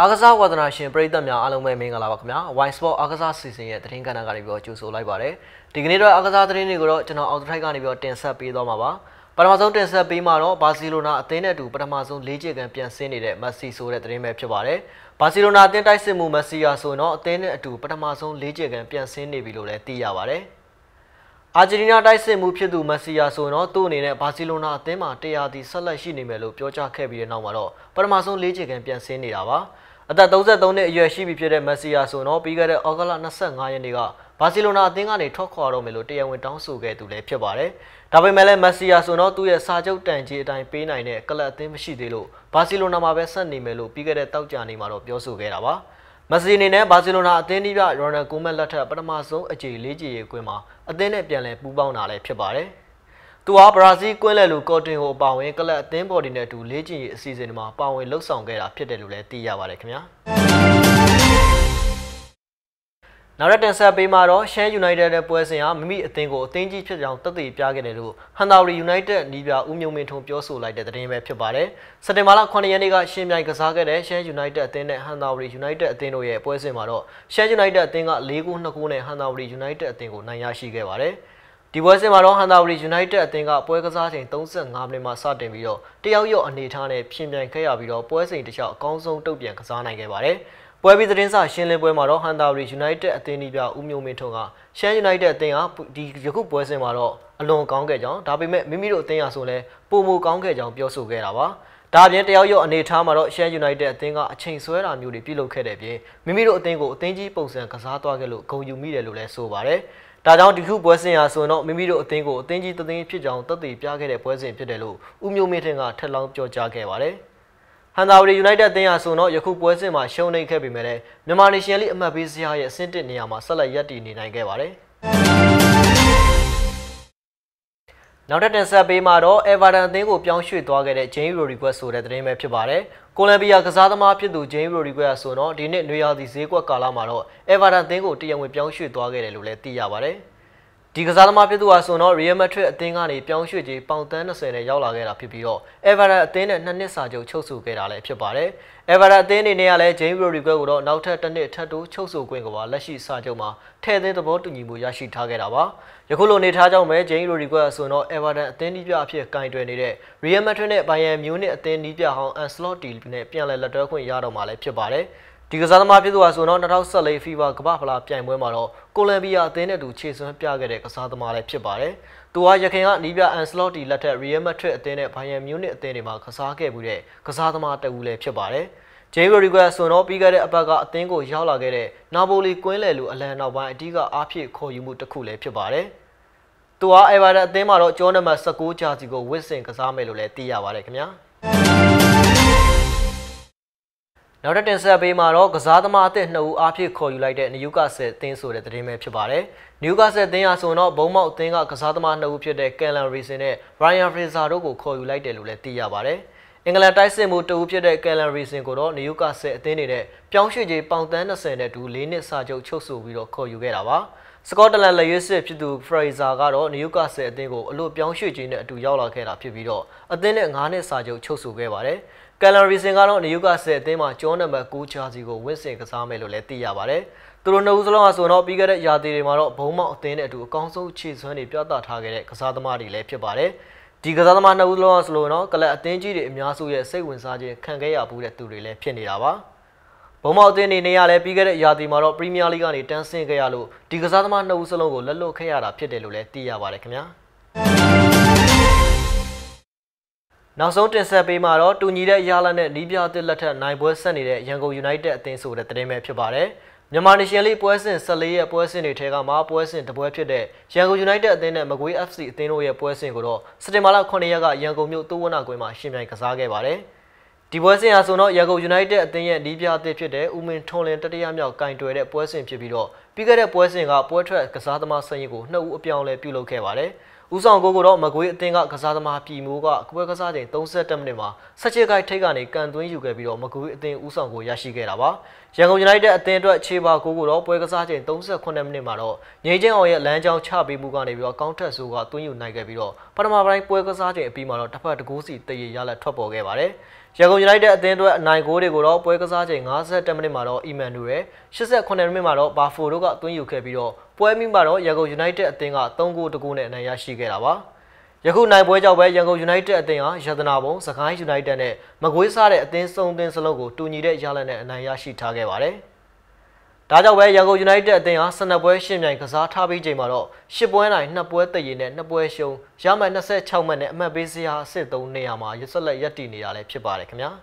အားကစားဝါသနာရှင်ပရိသတ်များအားလုံးပဲမင်္ဂလာပါခင်ဗျာ Wine Sport အားကစားစီစဉ်ရဲ့သတင်းကဏ္ဍကနေပြီးတော့ကြိုဆိုလိုက်ပါရစေဒီကနေ့တော့အားကစားသတင်းတွေကိုတော့ကျွန်တော်အောက်ထိုက်ကနေပြီးတော့တင်ဆက်ပေးသွားမှာပါပထမဆုံးတင်ဆက်ပေးမှာတော့ဘာစီလိုနာအသင်းနဲ့အတူပထမဆုံး၄ချိန်ကန်ပြန်ဆင်းနေတဲ့မက်ဆီဆိုတဲ့သတင်းပဲဖြစ်ပါတယ်ဘာစီလိုနာအသင်းတိုက်စစ်မှုမက်ဆီယာဆိုတော့အသင်းနဲ့အတူပထမဆုံး၄ချိန်ကန်ပြန်ဆင်းနေပြီလို့လည်းသိရပါတယ်အာဂျင်တီးနားတိုက်စစ်မှုဖြစ်သူမက်ဆီယာဆိုတော့သူ့အနေနဲ့ဘာစီလိုနာအသင်းမှာတရားသီဆက်လက်ရှိနေမယ်လို့ပြောကြားခဲ့ပြီးတဲ့နောက်မှာတော့ပထမဆုံး၄ချိန်ကန်ပြန်ဆင်းနေတာပါ။အသက်33နှစ်အရွယ်ရှိပြီဖြစ်တဲ့မက်ဆီယာဆိုတော့ပြီးခဲ့တဲ့ဩဂလ25ရက်နေ့ကဘာစီလိုနာအသင်းကနေထွက်ခွာတော့မယ်လို့တရားဝင်တောင်းဆိုခဲ့သူလည်းဖြစ်ပါတယ်။ဒါပေမဲ့လည်းမက်ဆီယာဆိုတော့သူ့ရဲ့စာချုပ်တန်ကြီးအတိုင်းပေးနိုင်တဲ့ကလပ်အသင်းမရှိသေးလို့ဘာစီလိုနာမှာပဲဆက်နေမယ်လို့ပြီးခဲ့တဲ့တောက်ကြနေ့မှာတော့ပြောဆိုခဲ့တာပါ။မက်ဆီအနေနဲ့ဘာစီလိုနာအသင်းကြီးကရော်နယ်ကိုမက်လက်ထက်ပထမဆုံးအကြိမ်၄ကြိမ်ရေကွင်းမှာအသင်းနဲ့ပြန်လည်ပူးပေါင်းတာလည်းဖြစ်ပါတယ်။သူဟာဘရာဇီးကွင်းလယ်လူကော်တင်ဟိုအပါဝင်ကလပ်အသင်းပေါ်တင်တဲ့အတူလေ့ကျင့်ရေးအစီအစဉ်တွေမှာပါဝင်လှုပ်ဆောင်ခဲ့တာဖြစ်တယ်လို့လည်းသိရပါတယ်ခင်ဗျာနောက်ရက်တင်ဆက်ပေးမှာတော့ Share United ရဲ့ပွဲစဉ်ဟာမိမိအသင်းကိုအသင်းကြီးဖြစ်ကြောင်းတသက်ပြခဲ့တယ်လို့ Hungary United နီးပြဦးမျိုးမင်းထွန်းပြောဆိုလိုက်တဲ့သတင်းပဲဖြစ်ပါတယ်။စက်တင်ဘာလ9ရက်နေ့ကရှင်းပြိုင်ကစားခဲ့တဲ့ Share United အသင်းနဲ့ Hungary United အသင်းတို့ရဲ့ပွဲစဉ်မှာတော့ Share United အသင်းက6ဂိုး2ဂိုးနဲ့ Hungary United အသင်းကိုနိုင်ရရှိခဲ့ပါတယ်။ဒီပွဲစဉ်မှာတော့ဟန်တာဝရီ United အသင်းကပွဲကစားချိန်35မိနစ်မှာစတင်ပြီးတော့တယောက်ယောက်အနေထားနဲ့ပြင်ပြန်ခဲ့ရပြီးတော့ပွဲစဉ်တစ်လျှောက်အကောင်းဆုံးတုံ့ပြန်ကစားနိုင်ခဲ့ပါတယ်။ပွဲပြီးသတင်းစာရှင်းလင်းပွဲမှာတော့ဟန်တာဝရီ United အသင်းဒီပြဦးမျိုးမင်းထွန်းကရှမ်း United အသင်းကဒီယခုပွဲစဉ်မှာတော့အလွန်ကောင်းခဲ့ကြောင်းဒါပေမဲ့မိမိတို့အသင်းအားဆိုလဲပုံမကောင်းခဲ့ကြောင်းပြောဆိုခဲ့တာပါ။ဒါအပြင်တယောက်ယောက်အနေထားမှာတော့ရှမ်း United အသင်းကအချိန်ဆွဲတာမျိုးတွေပြုလုပ်ခဲ့တဲ့အပြင်မိမိတို့အသင်းကိုအသင်းကြီးပုံစံကစားသွားခဲ့လို့ဂုဏ်ယူမိတယ်လို့လည်းဆိုပါရယ်။ဒါကြောင့်ဒီခုပွဲစဉ်ဟာဆိုရင်တော့မိမိတို့အသင်းကိုအသင်းကြီးတသင်းဖြစ်ကြောင်းသက်သေပြခဲ့တဲ့ပွဲစဉ်ဖြစ်တယ်လို့ဦးမျိုးမင်းထင်ကထက်လောင်းပြောကြားခဲ့ပါတယ်။ဟန်သာဝတီ United အသင်းဟာဆိုတော့ယခုပွဲစဉ်မှာရှုံးနိမ့်ခဲ့ပေမဲ့လည်းမြန်မာ National League အမှတ်ပေးစရာရဲ့အဆင့်တစ်နေရာမှာဆက်လက်ရပ်တည်နေနိုင်ခဲ့ပါတယ်။နောက်ထပ်တင်ဆက်ပေးမှာတော့ Everton အသင်းကိုပြောင်းရွှေ့သွားခဲ့တဲ့ Jane Rodriguez ဆိုတဲ့သတင်းပဲဖြစ်ပါတယ်။ကိုလံဘီယာကစားသမားဖြစ်သူ Jane Rodriguez ဆိုတော့ဒီနှစ်နွေရာသီဈေးကွက်ကာလမှာတော့ Everton အသင်းကိုတရားဝင်ပြောင်းရွှေ့သွားခဲ့တယ်လို့လည်းသိရပါတယ်။ဒီကစားသမားပြသူဟာဆိုတော့ Real Madrid အသင်းကနေပြောင်းရွှေ့ကြေးပေါင်သန်း20နဲ့ရောက်လာခဲ့တာဖြစ်ပြီးတော့ Everton အသင်းနဲ့နှစ်နှစ်စာချုပ်ချုပ်ဆိုခဲ့တာလည်းဖြစ်ပါတယ်။ Everton အသင်းအနေနဲ့ကလည်း James Rodriguez ကိုတော့နောက်ထပ်တစ်နှစ်ထပ်တိုးချုပ်ဆိုခွင့်ကပါလက်ရှိစာချုပ်မှာထည့်သွင်းသဘောတူညီမှုရရှိထားခဲ့တာပါ။ယခုလိုနေထားကြောင်းပဲ James Rodriguez ဆိုတော့ Everton အသင်းဒီပြအဖြစ်ကင်တွယ်နေတဲ့ Real Madrid နဲ့ Bayern Munich အသင်းဒီပြဟောင်း Ancelotti နဲ့ပြန်လည်လက်တွဲခွင့်ရတော့မှာလည်းဖြစ်ပါတယ်။ဒီကစားသမားပြည်သူဟာဆိုတော့2014 FIFA ကမ္ဘာ့ဖလားပြိုင်ပွဲမှာတော့ကိုလံဘီယာအသင်းနဲ့တူခြေစွမ်းပြခဲ့တဲ့ကစားသမားလည်းဖြစ်ပါတယ်။သူဟာရခိုင်ကနီးပြအန်စလော့တီလက်ထက် Real Madrid အသင်းနဲ့ Bayern Munich အသင်းတွေမှာကစားခဲ့မှုတဲ့ကစားသမားတဦးလည်းဖြစ်ပါတယ်။ Jay Rodriguez ဆိုတော့ပြီးခဲ့တဲ့အပတ်ကအသင်းကိုရောက်လာခဲ့တဲ့ Napoli ကွင်းလယ်လူအလံနောက်ပိုင်းအဓိကအားဖြင့်ခေါ်ယူမှုတစ်ခုလည်းဖြစ်ပါတယ်။သူဟာ Everton အသင်းမှာတော့ကျောနံပါတ်16ဂျာစီကိုဝစ်ဆင်ကစားမယ်လို့လည်းသိရပါတယ်ခင်ဗျာ။နောက်ထပ်တင်ဆက်ပေးမှာတော့ကစားသမားအသစ်နှစ်ဦးအဖြစ်ခေါ်ယူလိုက်တဲ့နယူကာဆယ်အသင်းဆိုတဲ့သတင်းပဲဖြစ်ပါတယ်။နယူကာဆယ်အသင်းအားဆိုတော့ဘုံမောက်အသင်းကကစားသမားနှစ်ဦးဖြစ်တဲ့ကန်လန်ရီဆင်နဲ့ရိုင်ယန်ဖရီဇာတို့ကိုခေါ်ယူလိုက်တယ်လို့လည်းသိရပါတယ်။အင်္ဂလန်တိုက်စစ်မှုတဦးဖြစ်တဲ့ကန်လန်ရီဆင်ကိုတော့နယူကာဆယ်အသင်းနေတဲ့ပြောင်းရွှေ့ကြေးပေါင်တန်း20နဲ့အတူ၄နှစ်စာချုပ်ချုပ်ဆိုပြီးတော့ခေါ်ယူခဲ့တာပါ။စကော့တလန်လက်ရွေးစစ်ဖြစ်သူဖရိုင်ဇာကတော့နယူကာဆယ်အသင်းကိုအလို့ပြောင်းရွှေ့ခြင်းနဲ့အတူရောက်လာခဲ့တာဖြစ်ပြီးတော့အသင်းနဲ့9နှစ်စာချုပ်ချုပ်ဆိုခဲ့ပါတယ်။ကယ်လရီစင်ကတော့နယူကာဆယ်အသင်းမှာကျောနံပါတ်9ချာစီကိုဝင့်စင်ကစားမယ်လို့လည်းသိရပါတယ်။သူတို့နှစ်ဦးစလုံးဟာဆိုတော့ပြီးခဲ့တဲ့ရာသီတွေမှာတော့ဘုံမောက်အသင်းနဲ့အတူအကောင်းဆုံးခြေစွမ်းတွေပြသထားခဲ့တဲ့ကစားသမားတွေလည်းဖြစ်ပါတယ်။ဒီကစားသမားနှစ်ဦးလုံးဟာဆိုလို့တော့ကလပ်အသင်းကြီးတွေအများစုရဲ့စိတ်ဝင်စားခြင်းခံခဲ့ရမှုတဲ့သူတွေလည်းဖြစ်နေတာပါ။ဘုံမောက်အသင်းနေနေရလဲပြီးခဲ့တဲ့ရာသီမှာတော့ပရီးမီးယားလိဂ်ကနေတန်းဆင်းခဲ့ရလို့ဒီကစားသမားနှစ်ဦးစလုံးကိုလက်လွတ်ခဲ့ရတာဖြစ်တယ်လို့လည်းသိရပါတယ်ခင်ဗျာနောက်ဆုံးတင်ဆက်ပေးမှာတော့တူညီတဲ့ရလနဲ့နီးပြအသစ်လက်ထက်နိုင်ပွဲဆက်နေတဲ့ရန်ကုန် United အသင်းဆိုတဲ့သတင်းပဲဖြစ်ပါတယ်မြန်မာ Nation League ပွဲစဉ်14ရက်ပွဲစဉ်တွေထဲကမှပွဲစဉ်တစ်ပွဲဖြစ်တဲ့ရန်ကုန် United အသင်းနဲ့မကွေး FC အသင်းတို့ရဲ့ပွဲစဉ်ကိုတော့စက်တင်ဘာလ9ရက်ကရန်ကုန်မြို့သုဝနာကွင်းမှာရှင်ပြိုင်ကစားခဲ့ပါတယ်။ဒီပွဲစဉ်ဟာဆိုတော့ရန်ကုန် United အသင်းရဲ့နီးပြအသစ်ဖြစ်တဲ့ဦးမင်းထွန်းလင်းတတိယမြောက်ကင်တွယ်တဲ့ပွဲစဉ်ဖြစ်ပြီးတော့ပြီးခဲ့တဲ့ပွဲစဉ်ကပွဲထွက်ကစားသမားဆင်ရင်ကိုနှစ်ဦးအပြောင်းလဲပြုလုပ်ခဲ့ပါတယ်။ဦးဆောင်ကိုကတော့မကွေးအသင်းကကစားသမားပြည်မိုးကပွဲကစားချိန်30မိနစ်မှာ16ခိုက်ထိတ်ကနေကန်သွင်းယူခဲ့ပြီးတော့မကွေးအသင်းဦးဆောင်ကိုရရှိခဲ့တာပါ။ရန်ကုန် United အသင်းအတွက်ခြေပါကိုကတော့ပွဲကစားချိန်38မိနစ်မှာတော့ငိမ့်ချင်းအောင်ရဲ့လမ်းကြောင်းချပေးမှုကနေပြီးတော့ကောင်းထက်ဆိုးကသွင်းယူနိုင်ခဲ့ပြီးတော့ပထမပိုင်းပွဲကစားချိန်အပြီးမှာတော့တစ်ဖက်တကူးစီတရေရလက်ထွက်ပေါ်ခဲ့ပါတယ်။ရန်ကုန် United အသင်းအတွက်အနိုင်ဂိုးတွေကိုတော့ပွဲကစားချိန်52မိနစ်မှာတော့အီမန်နူရယ်89မိနစ်မှာတော့ဘာဖိုတို့ကအတွင်းယူခဲ့ပြီးတော့ပွဲမိမှာတော့ရန်ကုန် United အသင်းက3ဂိုးတကူနဲ့အနိုင်ရရှိခဲ့တာပါယခုနိုင်ပွဲကြောင့်ပဲရန်ကုန် United အသင်းဟာရတနာဘုံစကိုင်း United နဲ့မကွေးစားတဲ့အသင်းစုံအသင်းစလုံးကိုတူညီတဲ့ရလဒ်နဲ့အနိုင်ရရှိထားခဲ့ပါတယ်ဒါကြောင့်ပဲရန်ကုန် United အသင်းဟာ12ပွဲရှင်းပြိုင်ကစားထားပြီးချိန်မှာတော့10ပွဲနိုင်2ပွဲတည်ရည်နဲ့2ပွဲရှုံးရမှတ်26မှတ်နဲ့အမှတ်ပေးစရာအဆင့်3နေရာမှာရဆက်လက်ရပ်တည်နေရလဲဖြစ်ပါတယ်ခင်ဗျာ။